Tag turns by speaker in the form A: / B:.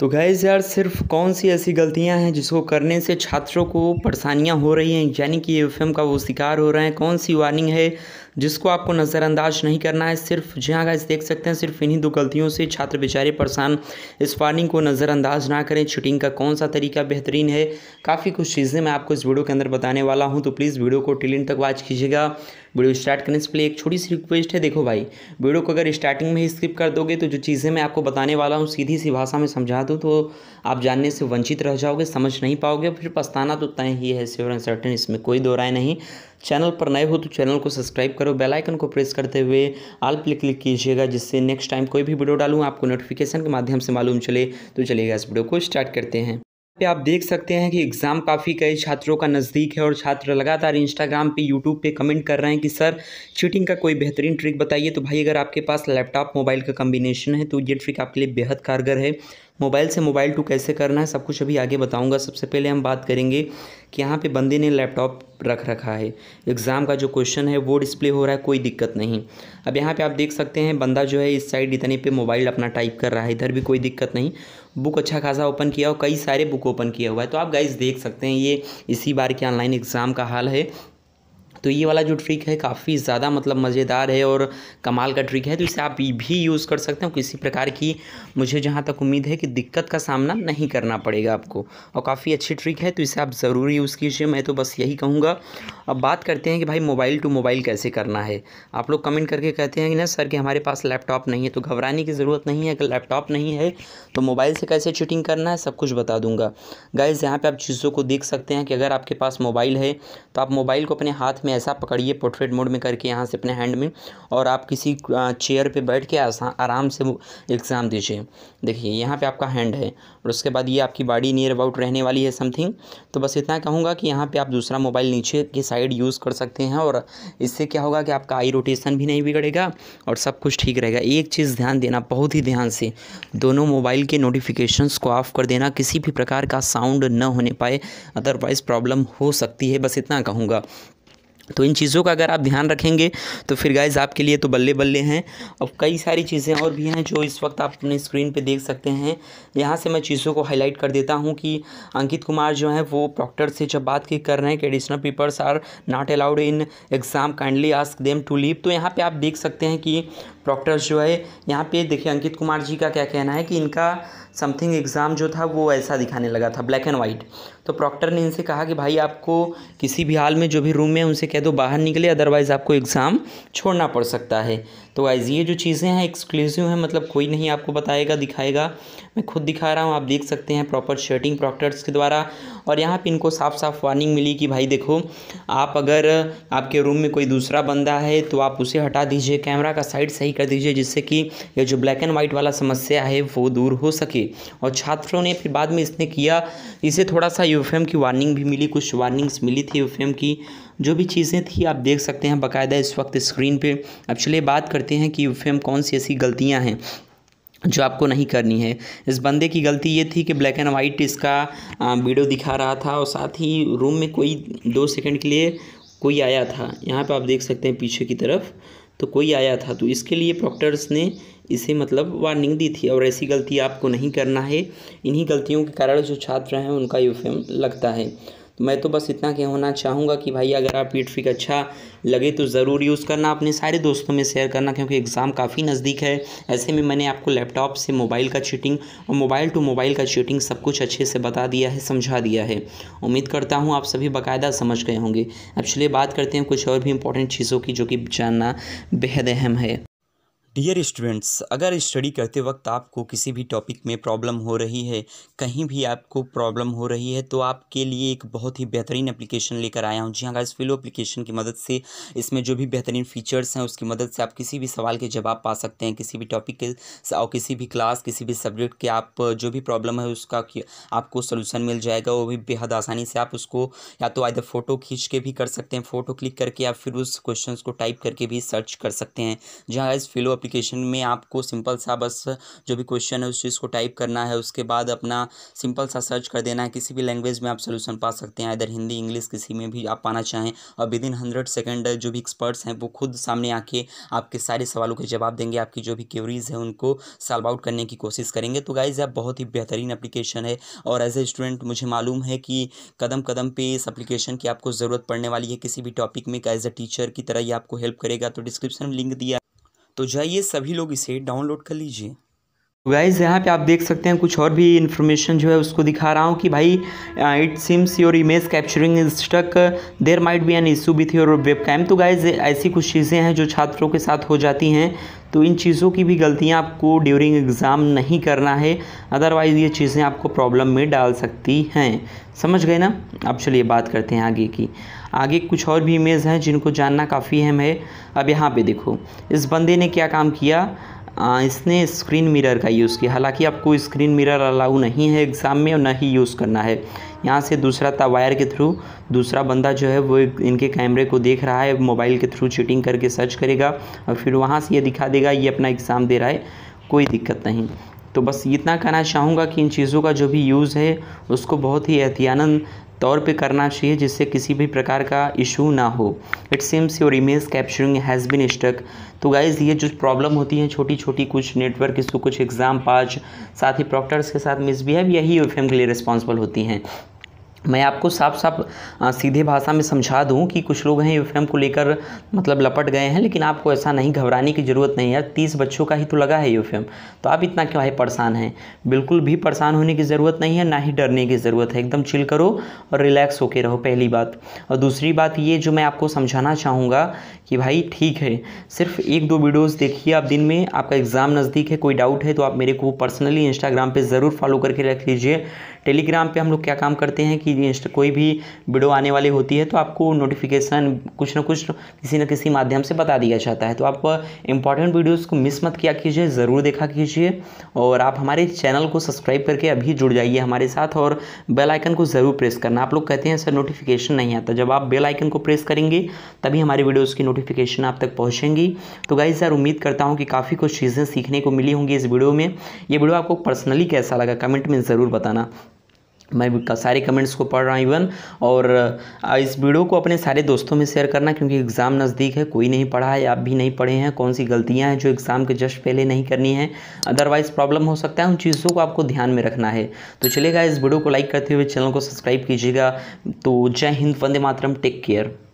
A: तो गैज़ यार सिर्फ कौन सी ऐसी गलतियां हैं जिसको करने से छात्रों को परेशानियां हो रही हैं यानी कि एफ का वो शिकार हो रहे हैं कौन सी वार्निंग है जिसको आपको नज़रअंदाज नहीं करना है सिर्फ जी हाँ गाइस देख सकते हैं सिर्फ इन्हीं दो गलतियों से छात्र बेचारे परेशान इस वार्निंग को नज़रअंदाज ना करें शूटिंग का कौन सा तरीका बेहतरीन है काफ़ी कुछ चीज़ें मैं आपको इस वीडियो के अंदर बताने वाला हूँ तो प्लीज़ वीडियो को टिलिन तक वॉच कीजिएगा वीडियो स्टार्ट करने से पहले एक छोटी सी रिक्वेस्ट है देखो भाई वीडियो को अगर स्टार्टिंग में ही स्किप कर दोगे तो जो चीज़ें मैं आपको बताने वाला हूँ सीधी सी भाषा में समझा दूँ तो आप जानने से वंचित रह जाओगे समझ नहीं पाओगे फिर पछताना तो तय ही है श्योर एंड सर्टन इसमें कोई दो राय नहीं चैनल पर नए हो तो चैनल को सब्सक्राइब करो बेल आइकन को प्रेस करते हुए आल पे क्लिक कीजिएगा जिससे नेक्स्ट टाइम कोई भी वीडियो डालूँ आपको नोटिफिकेशन के माध्यम से मालूम चले तो चलेगा इस वीडियो को स्टार्ट करते हैं पे आप देख सकते हैं कि एग्ज़ाम काफ़ी कई छात्रों का नज़दीक है और छात्र लगातार इंस्टाग्राम पे यूट्यूब पे कमेंट कर रहे हैं कि सर चीटिंग का कोई बेहतरीन ट्रिक बताइए तो भाई अगर आपके पास लैपटॉप मोबाइल का कम्बिनेशन है तो ये ट्रिक आपके लिए बेहद कारगर है मोबाइल से मोबाइल टू कैसे करना है सब कुछ अभी आगे बताऊंगा सबसे पहले हम बात करेंगे कि यहाँ पे बंदे ने लैपटॉप रख रखा है एग्ज़ाम का जो क्वेश्चन है वो डिस्प्ले हो रहा है कोई दिक्कत नहीं अब यहाँ पे आप देख सकते हैं बंदा जो है इस साइड इतने पे मोबाइल अपना टाइप कर रहा है इधर भी कोई दिक्कत नहीं बुक अच्छा खासा ओपन किया और कई सारे बुक ओपन किया हुआ है तो आप गाइज देख सकते हैं ये इसी बार के ऑनलाइन एग्ज़ाम का हाल है तो ये वाला जो ट्रिक है काफ़ी ज़्यादा मतलब मज़ेदार है और कमाल का ट्रिक है तो इसे आप भी यूज़ कर सकते हैं किसी प्रकार की मुझे जहाँ तक उम्मीद है कि दिक्कत का सामना नहीं करना पड़ेगा आपको और काफ़ी अच्छी ट्रिक है तो इसे आप ज़रूर यूज़ कीजिए मैं तो बस यही कहूँगा अब बात करते हैं कि भाई मोबाइल टू मोबाइल कैसे करना है आप लोग कमेंट करके कहते हैं कि ना सर कि हमारे पास लैपटॉप नहीं है तो घबराने की ज़रूरत नहीं है अगर लैपटॉप नहीं है तो मोबाइल से कैसे चीटिंग करना है सब कुछ बता दूंगा गाइज़ यहाँ पे आप चीज़ों को देख सकते हैं कि अगर आपके पास मोबाइल है तो आप मोबाइल को अपने हाथ में ऐसा पकड़िए पोर्ट्रेट मोड में करके यहाँ से अपने हैंड में और आप किसी चेयर पर बैठ के आराम से एग्ज़ाम दीजिए देखिए यहाँ पर आपका हैंड है और उसके बाद ये आपकी बॉडी नियर अबाउट रहने वाली है समथिंग तो बस इतना कहूँगा कि यहाँ पर आप दूसरा मोबाइल नीचे की साइड यूज़ कर सकते हैं और इससे क्या होगा कि आपका आई रोटेशन भी नहीं बिगड़ेगा और सब कुछ ठीक रहेगा एक चीज़ ध्यान देना बहुत ही ध्यान से दोनों मोबाइल के नोटिफिकेशंस को ऑफ़ कर देना किसी भी प्रकार का साउंड न होने पाए अदरवाइज़ प्रॉब्लम हो सकती है बस इतना कहूँगा तो इन चीज़ों का अगर आप ध्यान रखेंगे तो फिर गाइज आपके लिए तो बल्ले बल्ले हैं और कई सारी चीज़ें और भी हैं जो इस वक्त आप अपने स्क्रीन पे देख सकते हैं यहाँ से मैं चीज़ों को हाईलाइट कर देता हूँ कि अंकित कुमार जो है वो प्रॉक्टर से जब बात की कर रहे हैं कि additional papers are not allowed in exam kindly ask them to leave तो यहाँ पर आप देख सकते हैं कि प्रॉक्टर्स जो है यहाँ पर देखिए अंकित कुमार जी का क्या कहना है कि इनका समथिंग एग्ज़ाम जो था वो ऐसा दिखाने लगा था ब्लैक एंड वाइट तो प्रॉक्टर ने इनसे कहा कि भाई आपको किसी भी हाल में जो भी रूम में उनसे कह दो बाहर निकले अदरवाइज़ आपको एग्ज़ाम छोड़ना पड़ सकता है तो वाइज ये जो चीज़ें हैं एक्सक्लूसिव हैं मतलब कोई नहीं आपको बताएगा दिखाएगा मैं खुद दिखा रहा हूँ आप देख सकते हैं प्रॉपर शर्टिंग प्रॉक्टर्स के द्वारा और यहाँ पे इनको साफ साफ वार्निंग मिली कि भाई देखो आप अगर आपके रूम में कोई दूसरा बंदा है तो आप उसे हटा दीजिए कैमरा का साइड सही कर दीजिए जिससे कि ये जो ब्लैक एंड वाइट वाला समस्या है वो दूर हो सके और छात्रों ने फिर बाद में इसने किया इसे थोड़ा सा यू की वार्निंग भी मिली कुछ वार्निंग्स मिली थी यू की जो भी चीज़ें थी आप देख सकते हैं बाकायदा इस वक्त स्क्रीन पे अब चलिए बात करते हैं कि यू कौन सी ऐसी गलतियां हैं जो आपको नहीं करनी है इस बंदे की गलती ये थी कि ब्लैक एंड वाइट इसका वीडियो दिखा रहा था और साथ ही रूम में कोई दो सेकंड के लिए कोई आया था यहाँ पे आप देख सकते हैं पीछे की तरफ तो कोई आया था तो इसके लिए प्रॉक्टर्स ने इसे मतलब वार्निंग दी थी और ऐसी गलती आपको नहीं करना है इन्हीं गलतियों के कारण जो छात्र हैं उनका यूफेम लगता है तो मैं तो बस इतना कहना चाहूँगा कि भाई अगर आप पीट अच्छा लगे तो ज़रूर यूज़ करना अपने सारे दोस्तों में शेयर करना क्योंकि एग्ज़ाम काफ़ी नज़दीक है ऐसे में मैंने आपको लैपटॉप से मोबाइल का चीटिंग और मोबाइल टू मोबाइल का चीटिंग सब कुछ अच्छे से बता दिया है समझा दिया है उम्मीद करता हूँ आप सभी बाकायदा समझ गए होंगे अब चलिए बात करते हैं कुछ और भी इंपॉर्टेंट चीज़ों की जो कि जानना बेहद अहम है डियर स्टूडेंट्स अगर स्टडी करते वक्त आपको किसी भी टॉपिक में प्रॉब्लम हो रही है कहीं भी आपको प्रॉब्लम हो रही है तो आपके लिए एक बहुत ही बेहतरीन एप्लीकेशन लेकर आया हूँ जी हाँ गाइस फिलो एप्लीकेशन की मदद से इसमें जो भी बेहतरीन फीचर्स हैं उसकी मदद से आप किसी भी सवाल के जवाब पा सकते हैं किसी भी टॉपिक के और किसी भी क्लास किसी भी सब्जेक्ट के आप जो भी प्रॉब्लम है उसका आपको सोल्यूशन मिल जाएगा वो भी बेहद आसानी से आप उसको या तो आधे फ़ोटो खींच के भी कर सकते हैं फ़ोटो क्लिक करके या फिर उस क्वेश्चन को टाइप करके भी सर्च कर सकते हैं जी हाँ गाइस फिलो एप्लीकेशन में आपको सिंपल सा बस जो भी क्वेश्चन है उस चीज़ को टाइप करना है उसके बाद अपना सिंपल सा सर्च कर देना है किसी भी लैंग्वेज में आप सोल्यूशन पा सकते हैं इधर हिंदी इंग्लिश किसी में भी आप पाना चाहें और विद इन हंड्रेड सेकेंड जो भी एक्सपर्ट्स हैं वो खुद सामने आके आपके सारे सवालों के जवाब देंगे आपकी जो भी क्यूरीज है उनको सॉल्व आउट करने की कोशिश करेंगे तो गाइज आप बहुत ही बेहतरीन अपलीकेशन है और एज ए स्टूडेंट मुझे मालूम है कि कदम कदम पे इस अप्लीकेशन की आपको ज़रूरत पड़ने वाली है किसी भी टॉपिक में एज ए टीचर की तरह ही आपको हेल्प करेगा तो डिस्क्रिप्शन में लिंक दिया तो जाइए सभी लोग इसे डाउनलोड कर लीजिए तो गाइज़ यहाँ पे आप देख सकते हैं कुछ और भी इन्फॉर्मेशन जो है उसको दिखा रहा हूँ कि भाई it seems your image capturing is stuck there might be an issue with your webcam तो गाइज़ ऐसी कुछ चीज़ें हैं जो छात्रों के साथ हो जाती हैं तो इन चीज़ों की भी गलतियाँ आपको ड्यूरिंग एग्ज़ाम नहीं करना है अदरवाइज़ ये चीज़ें आपको प्रॉब्लम में डाल सकती हैं समझ गए ना अब चलिए बात करते हैं आगे की आगे कुछ और भी इमेज हैं जिनको जानना काफ़ी अहम है अब यहाँ पे देखो इस बंदे ने क्या काम किया आ, इसने स्क्रीन मिरर का यूज़ किया हालांकि आपको स्क्रीन मिरर अलाउ नहीं है एग्ज़ाम में और ना ही यूज़ करना है यहाँ से दूसरा था वायर के थ्रू दूसरा बंदा जो है वो इनके कैमरे को देख रहा है मोबाइल के थ्रू चीटिंग करके सर्च करेगा और फिर वहाँ से ये दिखा देगा ये अपना एग्ज़ाम दे रहा है कोई दिक्कत नहीं तो बस इतना कहना चाहूँगा कि इन चीज़ों का जो भी यूज़ है उसको बहुत ही एहतियान तौर पे करना चाहिए जिससे किसी भी प्रकार का इशू ना हो it seems your image capturing has been stuck तो गाइज़ ये जो प्रॉब्लम होती है छोटी छोटी कुछ नेटवर्क इशू कुछ एग्ज़ाम पास साथ ही प्रॉक्टर्स के साथ मिसबिहेव यही यू के लिए रिस्पॉन्सिबल होती हैं मैं आपको साफ साफ सीधे भाषा में समझा दूं कि कुछ लोग हैं यूफ्रेम को लेकर मतलब लपट गए हैं लेकिन आपको ऐसा नहीं घबराने की ज़रूरत नहीं है यार तीस बच्चों का ही तो लगा है यूफ्रेम तो आप इतना क्यों है परेशान हैं बिल्कुल भी परेशान होने की ज़रूरत नहीं है ना ही डरने की ज़रूरत है एकदम चिल करो और रिलैक्स होकर रहो पहली बात और दूसरी बात ये जो मैं आपको समझाना चाहूँगा कि भाई ठीक है सिर्फ एक दो वीडियोज़ देखिए आप दिन में आपका एग्ज़ाम नज़दीक है कोई डाउट है तो आप मेरे को पर्सनली इंस्टाग्राम पर ज़रूर फॉलो करके रख लीजिए टेलीग्राम पर हम लोग क्या काम करते हैं कि रिलेटेड कोई भी वीडियो आने वाली होती है तो आपको नोटिफिकेशन कुछ ना कुछ किसी न किसी माध्यम से बता दिया जाता है तो आप इंपॉर्टेंट वीडियोस को मिस मत किया कीजिए ज़रूर देखा कीजिए और आप हमारे चैनल को सब्सक्राइब करके अभी जुड़ जाइए हमारे साथ और बेल आइकन को ज़रूर प्रेस करना आप लोग कहते हैं सर नोटिफिकेशन नहीं आता जब आप बेल आइकन को प्रेस करेंगे तभी हमारे वीडियोज़ की नोटिफिकेशन आप तक पहुँचेंगी तो गाइज सर उम्मीद करता हूँ कि काफ़ी कुछ चीज़ें सीखने को मिली होंगी इस वीडियो में ये वीडियो आपको पर्सनली कैसा लगा कमेंट में ज़रूर बताना मैं सारे कमेंट्स को पढ़ रहा हूँ इवन और इस वीडियो को अपने सारे दोस्तों में शेयर करना क्योंकि एग्ज़ाम नज़दीक है कोई नहीं पढ़ा है आप भी नहीं पढ़े हैं कौन सी गलतियाँ हैं जो एग्ज़ाम के जस्ट पहले नहीं करनी है अदरवाइज़ प्रॉब्लम हो सकता है उन चीज़ों को आपको ध्यान में रखना है तो चलेगा इस वीडियो को लाइक करते हुए चैनल को सब्सक्राइब कीजिएगा तो जय हिंद वंदे मातरम टेक केयर